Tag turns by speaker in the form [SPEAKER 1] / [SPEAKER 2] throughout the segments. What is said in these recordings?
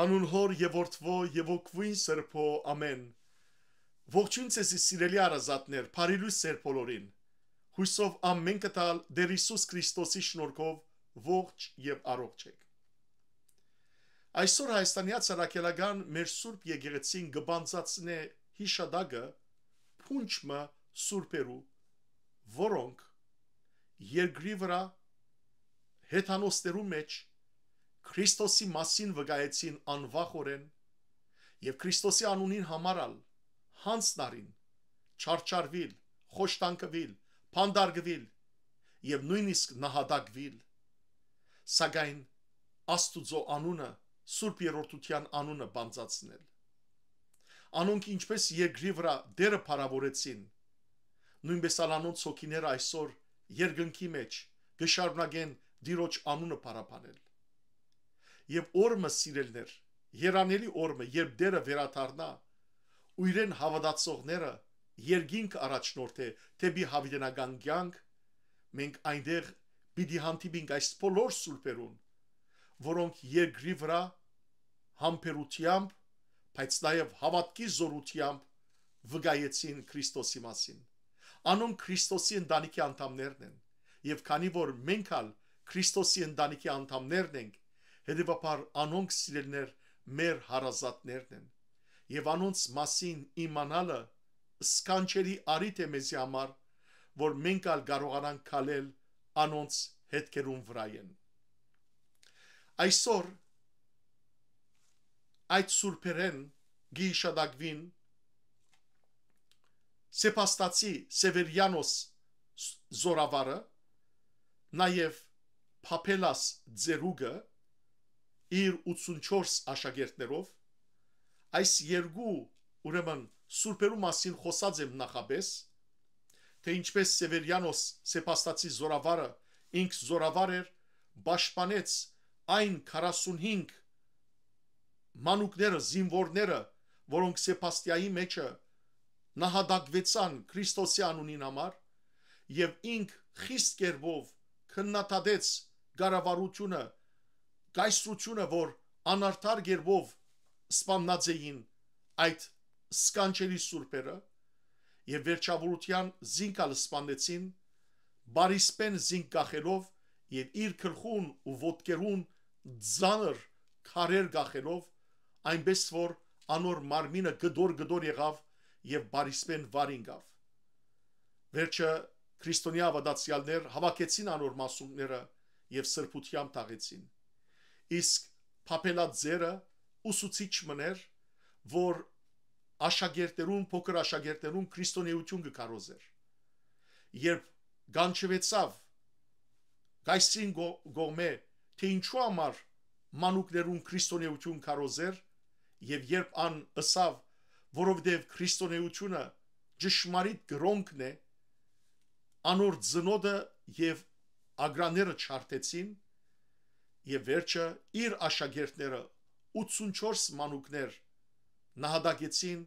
[SPEAKER 1] հանուն հոր եւ որդվո եւ օկվին սրբո ամեն ողջույն ցեզ սիրելի արազատներ բարիլույս սեր բոլորին հույսով ամեն կտալ դեր Հիսուս Քրիստոսի շնորհքով ողջ եւ առողջ եք այսօր հայաստանյաց արաքելական մեր սուրբ եկեղեցին գբանցացնե հիշադակը փունչը սուրբերու որոնք երկրի վրա հետանոստերու մեջ Քրիստոսի մասին վկայեցին անվախորեն եւ Քրիստոսի անունին համարալ հանցնարին չարչարվիլ, խոշտանկվիլ, փանդարգվիլ եւ նույնիսկ նահատակվիլ։ Սակայն Աստուծո անունը Սուրբ Երորդության անունը բանծացնել։ Անոնք ինչպես երկրի վրա դերը փարավորեցին, նույնպես ալանոց հոգիները այսօր երկնքի մեջ գշարունակեն դիրոջ անունը փարապանել եւ օրը սիրելներ, երանելի օրը, երբ դերը վերաթարնա ու իրեն հավատացողները երգինք առաջնորդ է թեպի հավիտենական կյանք, մենք այնտեղ պիտի հանդիպենք այս բոլոր սուլպերուն, որոնք երկրի վրա համբերությամբ, բայց նաև հավատքի զորությամբ վգայեցին Քրիստոսի մասին։ Անոն Քրիստոսի ընտանիքի անդամներն են, եւ քանի որ մենք ալ Քրիստոսի ընտանիքի անդամներն ենք, Հետևաբար անոնք սիրելներ մեր հարազատներն են եւ անոնց մասին իմանալը սկանչերի արիտ է մեզի համար, որ մենք ալ կարողանանք քալել անոնց հետքերուն վրա են։ Այսօր այդ սուրբերեն գիշադակվին Սեպաստացի Սևերյանոս զորավարը նաև Փապելաս Ձերուգը իր 84 աշակերտներով այս երկու ուրեմն սուրբերու մասին խոսած եմ նախապես թե ինչպես Սևերյանոս Սեպաստացի զորավարը ինք զորավար էր պաշտպանեց այն 45 մանուկները զինվորները որոնք Սեպաստիայի մեջը նահատակվեցան Քրիստոսի անունին համար եւ ինք խիստ կերպով քննադատեց գարավարությունը կայսրությունը, որ անարդար գերբով սպամնած էին այդ սկանչելի սուրբերը եւ վերջավորության զինքալ սպանեցին բարիսպեն զինք գախելով եւ իր քրխուն ու ոտկերուն ձանր քարեր գախելով այնպես որ անոր մարմինը գդոր գդոր եղավ եւ բարիսպեն վարին գավ վերջը քրիստոնյա ավադացիալներ հավաքեցին անոր մասունները եւ սրբությամբ թաղեցին իսկ Փապելաձերը ուսուցիչ մներ, որ աշակերտերուն, փոքր աշակերտերուն քրիստոնեություն կկարոզեր։ Երբ գանչվեցավ Գայսին գոմե, թե ինչու համար մանուկներուն քրիստոնեություն կարոզեր, եւ երբ ան ըսավ, որովհետեւ քրիստոնեությունը ճշմարիտ գրոնքն է, անոր ծնոդը եւ ագրաները չարտեցին, եւ վերջը իր աշակերտները 84 մանուկներ նահատակեցին,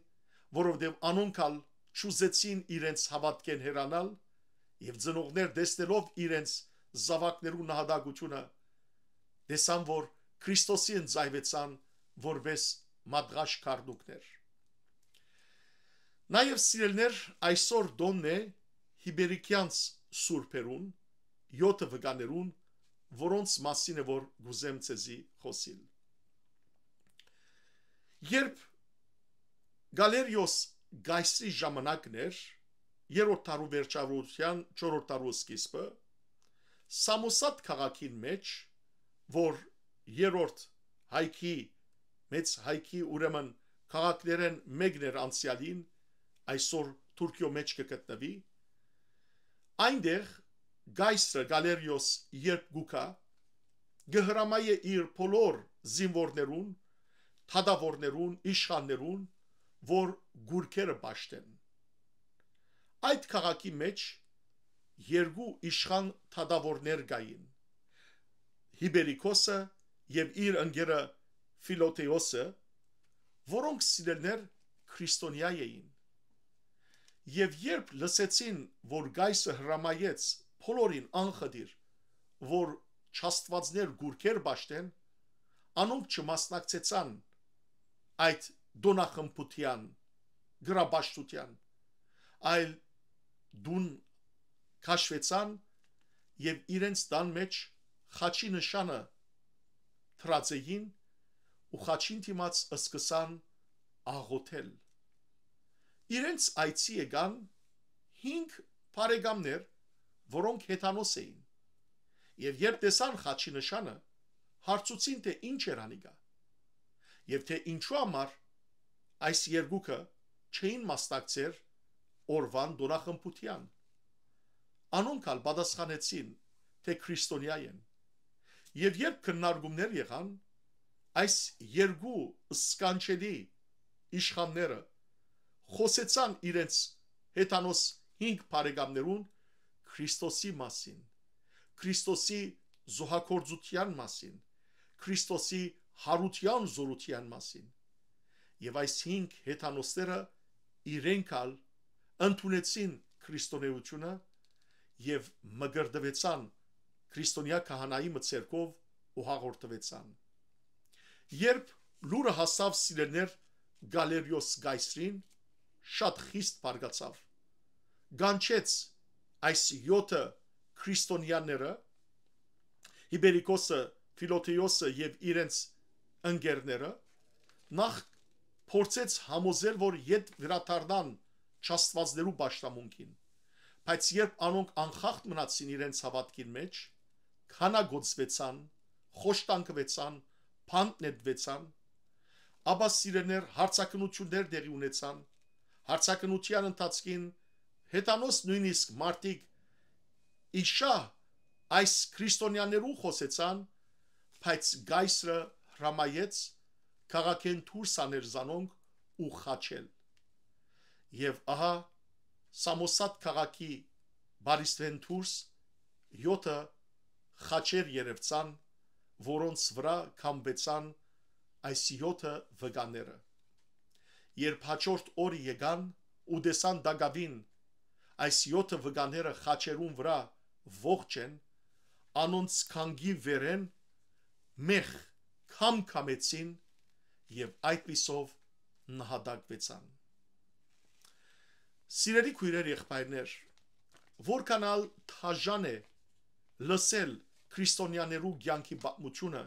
[SPEAKER 1] որովհետև անոնքալ չուզեցին իրենց հավատքեն հերանալ եւ ծնողներ դեսնելով իրենց զավակներու նահատակությունը տեսան որ Քրիստոսի ընծայվեցան որպես մադրաշ կարդուկներ Նաև սիրելներ այսօր դոնն է հիբերիկյանց սուրբերուն 7 վգաներուն որոնց մասին է որ գուզեմ ցեզի խոսիլ։ Երբ Գալերիոս Գայսի ժամանակն էր, երրորդ տարու վերջավորության 4-րդ տարու սկիզբը, Սամոսատ քաղաքին մեջ, որ երրորդ հայքի մեծ հայքի ուրեմն քաղաքներեն մեկն էր անցյալին, այսօր Թուրքիո մեջ կգտնվի, այնտեղ Գայսը Գալերիոս երբ գուկա գհրամայ է իր բոլոր զինվորներուն, թադավորներուն, իշխաններուն, որ գուրքերը ճաշտեն։ Այդ քաղաքի մեջ երկու իշխան թադավորներ գային։ Հիբերիկոսը եւ իր ընկերը Ֆիլոտեոսը, որոնք սիրելներ քրիստոնյա էին։ Եվ երբ լսեցին, որ Գայսը հրամայեց բոլորին անխդիր, որ չաստվածներ գուրքեր ճաշտեն, անոնք չմասնակցեցան այդ դոնախմբության գրաբաշտության, այլ դուն քաշվեցան եւ իրենց տան մեջ խաչի նշանը թրացեին ու խաչին դիմաց սկսան աղոթել։ Իրենց այցի եկան 5 բարեկամներ, որոնք հեթանոս էին։ Եվ երբ տեսան խաչի նշանը, հարցուցին թե ինչ էր անիգա։ Եվ թե ինչու համար այս երկուքը չէին մասնակցեր օրվան դոնախմբության։ Անոնք ալ պատասխանեցին, թե քրիստոնյա են։ Եվ երբ քննարկումներ եղան, այս երկու սկանչելի իշխանները խոսեցան իրենց հեթանոս 5 բարեկամներուն Քրիստոսի մասին, Քրիստոսի զոհակորձության մասին, Քրիստոսի հարության զորության մասին։ Եվ այս 5 հեթանոսները իրենք ալ ընդունեցին քրիստոնեությունը եւ մգրդվեցան քրիստոնյա քահանայի մցերկով ու հաղորդվեցան։ Երբ լուրը հասավ Սիրեներ Գալերիոս Գայսրին, շատ խիստ բարգացավ։ Գանչեց այս 7 քրիստոնյաները Իբերիկոսը, Ֆիլոթեոսը եւ իրենց ընկերները նախ փորձեց համոզել, որ իդ վերադառնան չաստվածներու ճաշտամունքին։ Բայց երբ անոնք անխախտ մնացին իրենց հավատքին մեջ, քանագոցվեցան, խոշտանգվեցան, փանտնետվեցան, ապա սիրեներ հարցակնություններ դեղի ունեցան։ Հարցակնության ընթացքին Հետանոս նույնիսկ մարդիկ իշա այս քրիստոնյաներու խոսեցան, բայց գայսրը հրամայեց քաղաքեն դուրս աներ զանոնք ու խաչել։ Եվ ահա Սամոսատ քաղաքի բարիստեն դուրս 7 խաչեր երևցան, որոնց վրա կամբեցան այս 7 վգաները։ Երբ հաջորդ օրը եկան ու դեսան Դագավին այս 7 վգաները խաչերուն վրա ողջ են անոնց քանգի վերեն մեղ կամ կամեցին եւ այդպիսով նահատակվեցան Սիրելի քույրեր եղբայրներ որքանալ թաժան է լսել քրիստոնյաներու ցանկի պատմությունը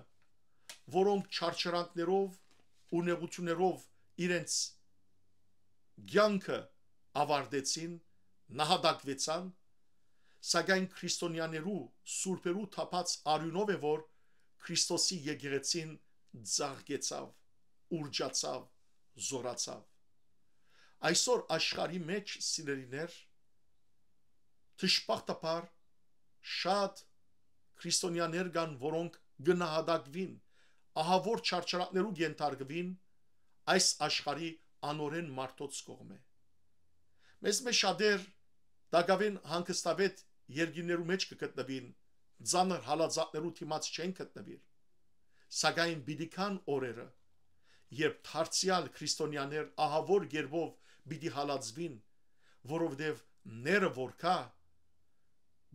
[SPEAKER 1] որոնք չարչրանքներով ու նեղություններով իրենց ցանկը ավարտեցին նահատակվեցան, սակայն քրիստոնյաներու սուրբերու թափած արյունով է որ Քրիստոսի եկեղեցին զարգեցավ ուրջացավ զորացավ այսօր աշխարհի մեջ սիրելիներ թշպախտապար շատ քրիստոնյաներ կան որոնք գնահատակվին ահավոր չարչարակներու գենթարգվին այս աշխարհի անորեն մարդոց կողմը մեզ մեջ շատեր Դակավին հանգստավետ երկիներու մեջ կգտնվին, ցաներ հալածակներու թիմած չեն գտնվիր։ Սակայն բիդիկան օրերը, երբ դարձյալ քրիստոնյաներ ահավոր երբով բիդի հալածվին, որովհետև ները որքա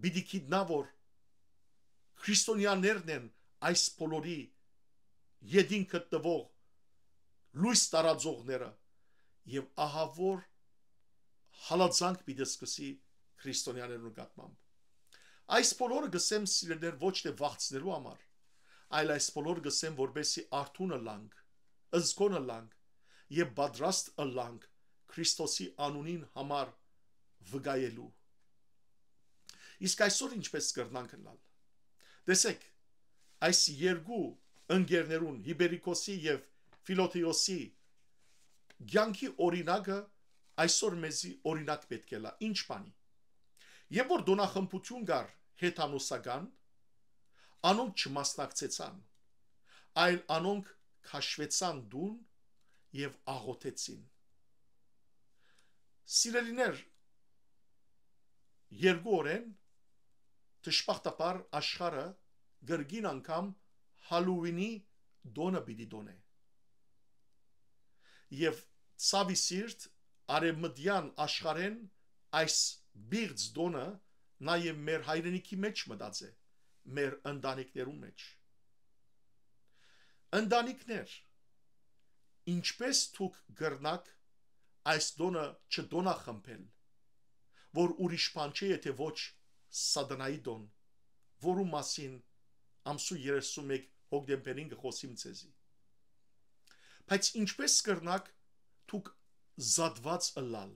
[SPEAKER 1] բիդի կիդնավոր քրիստոնյաներն են այս բոլորի յեդին գտնվող լույս տարածողները եւ ահավոր հալածանք պիտի սկսի քրիստոնյաներու նկատմամբ։ Այս բոլորը գսեմ սիրելներ ոչ թե վախցնելու համար, այլ այս բոլորը գսեմ որբեսի արթունը լանք, ըզգոնը լանք եւ պատրաստ ըլանք Քրիստոսի անունին համար վգայելու։ Իսկ այսօր ինչպես կրնանք լալ։ Տեսեք, այս երկու ընկերներուն Հիբերիկոսի եւ Ֆիլոթիոսի ցանկի օրինակը այսօր մեզի օրինակ պետք է լա ինչ բանի երբ որ դոնախմբություն գար հետանոսական անոնք չմասնակցեցան այլ անոնք քաշվեցան դուն եւ աղոթեցին սիրելիներ երկու օրեն դժբախտաբար աշխարը գրգին անգամ հալուինի դոնը պիտի դոնե եւ ցավի սիրտ արևմտյան աշխարհեն այս բիղծ դոնը նաև մեր հայրենիքի մեջ մտած է, մեր ընտանիքներում մեջ։ Ընտանիքներ, ինչպես ցուկ գրնակ այս դոնը չդոնա խմբել, որ ուրիշ բան չէ, եթե ոչ սադնայի դոն, որու մասին ամսու 31 հոկտեմբերին կխոսիմ ցեզի։ Բայց ինչպես կրնակ ցուկ զատված ըլալ,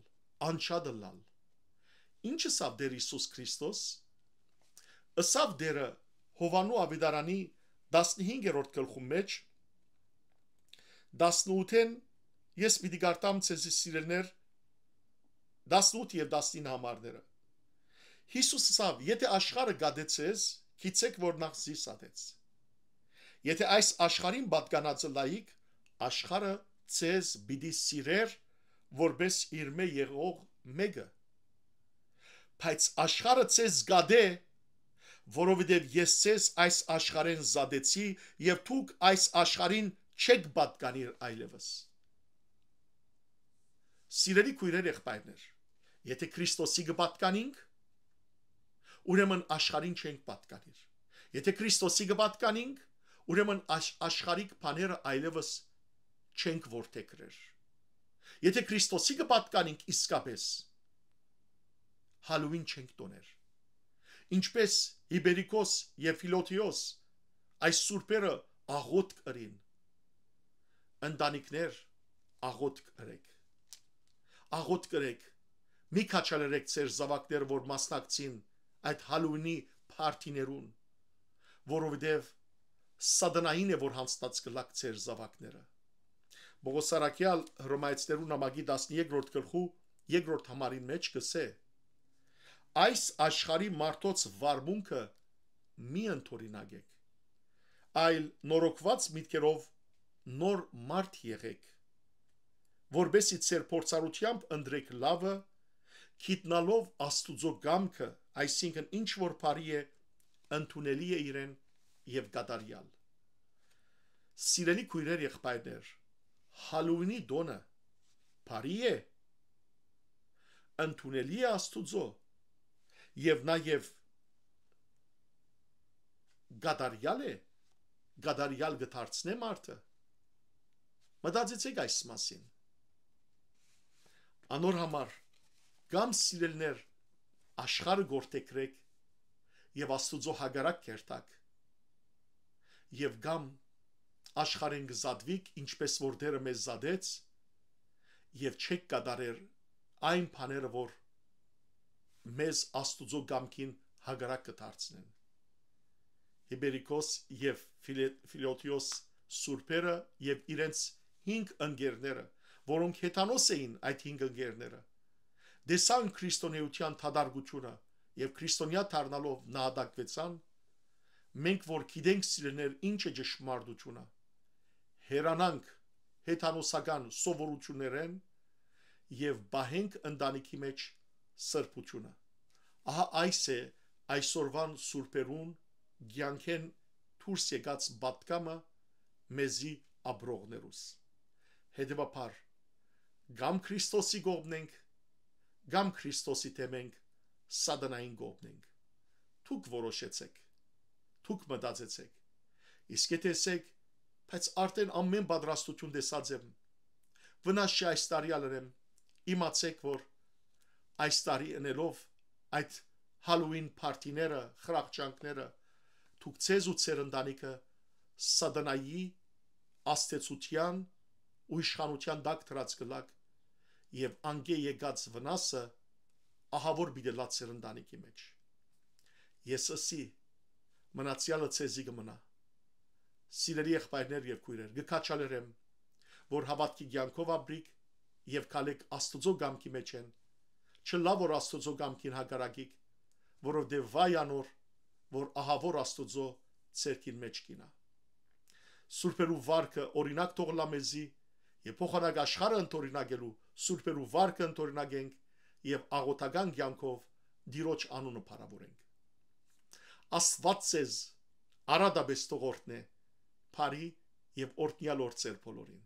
[SPEAKER 1] անչադ ըլալ։ Ինչը սավ դեր Հիսուս Քրիստոս։ Սավ դերը Հովանու Ավիդարանի 15-րդ գլխում մեջ 18-ին ես պիտի գարտամ ցեզի սիրելներ 18 եւ 19 համարները։ Հիսուսը ասավ, եթե աշխարը գադեցես, գիցեք որ նախ զի սատեց։ Եթե այս աշխարհին պատկանած լայիկ, աշխարը ցեզ պիտի սիրեր որպես իր մե եղող մեկը բայց աշխարը ցես զգադե որովհետև ես ցես այս աշխարհեն զադեցի եւ դուք այս աշխարհին չեք պատկանիր այլևս սիրելի քույրեր եղբայրներ եթե քրիստոսի կպատկանինք ուրեմն աշխարհին չենք պատկանիր եթե քրիստոսի կպատկանինք ուրեմն աշխարհիկ բաները այլևս չենք որթեքրեր Եթե Քրիստոսի կպատկանենք իսկապես, հալուին չենք տոներ։ Ինչպես Իբերիկոս եւ Ֆիլոթիոս այս սուրբերը աղոտ կրին։ Ընտանիքներ աղոտ կրեք։ Աղոտ կրեք։ Մի քաչալերեք ծեր զավակներ, որ մասնակցին այդ հալուինի partyներուն, որովհետև սատանային է որ հանստած կլակ ծեր զավակները Բողոսարակյալ հրոմայեցներու նամակի 13-րդ գլխու 2-րդ համարի մեջ գսե. Այս աշխարհի մարդոց վարմունքը մի ընդօրինակեք, այլ նորոգված միտքերով նոր մարդ եղեք, որբեսի ծեր փորձառությամբ ընդրեք լավը, քիտնալով Աստուծո գամքը, այսինքն ինչ որ բարի է, ընդունելի է իրեն եւ գադարյալ։ Սիրելի քույրեր եղբայրներ, Հալովինի տոնը բարի է ընդունելի է Աստուծո եւ նաեւ գադարյալ է գադարյալ գդարցնե մարդը մտածեցեք այս մասին անոր համար կամ սիրելներ աշխարհը գործեկրեք եւ Աստուծո հագարակ կերտակ եւ կամ աշխարհեն գզադվիկ, ինչպես որ Տերը մեզ զադեց, եւ չեք կդարեր այն բաները, որ մեզ Աստուծո գամքին հագարակ կդարձնեն։ Հիբերիկոս եւ Ֆիլոթիոս Սուրբերը եւ իրենց 5 ընկերները, որոնք հեթանոս էին այդ 5 ընկերները, դեսան քրիստոնեության թադարգությունը եւ քրիստոնյա դառնալով նահատակվեցան մենք որ գիտենք սիրելներ ինչ է ճշմարտությունը հերանանք հեթանոսական սովորություններեն եւ բահենք ընտանիքի մեջ սրբությունը։ Ահա այս է այսօրվան սուրբերուն ցանկեն դուրս եկած բատկամը մեզի աբրողներուս։ Հետևաբար գամ Քրիստոսի գողնենք, գամ Քրիստոսի թեմենք, սատանային գողնենք։ Թուք որոշեցեք, թուք մտածեցեք։ Իսկ եթե ասեք բայց արդեն ամեն պատրաստություն դեսած եմ։ Վնաս չի այս տարի ալրեմ։ Իմացեք, որ այս տարի ընելով այդ Halloween party-ները, խրախճանքները, դուք ցեզ ու ցեր ընտանիքը սատանայի աստեցության ու իշխանության դակ դրած գլակ եւ անգե եկած վնասը ահավոր բիդելած ծերնդանիկի մեջ ես ասի մնացյալը ցեզի կմնա սիրելի եղբայրներ եւ քույրեր, գկաչալերեմ, որ հավատքի ցանկով ապրիք եւ քալեք Աստծո գամքի մեջ են։ Չլա որ Աստծո գամքին հակարակիկ, որովհետեւ դե վայ անոր, որ ահավոր Աստծո ցերքին մեջ կինա։ Սուրբերու վարկը օրինակ թողլա մեզի եւ փոխանակ աշխարհը ընտորինակելու սուրբերու վարկը ընտորինակենք եւ աղոթական ցանկով դիրոջ անունը փառավորենք։ Աստված ցեզ արադաբես թողորտն է բարի եւ օրդնյալ օրցեր բոլորին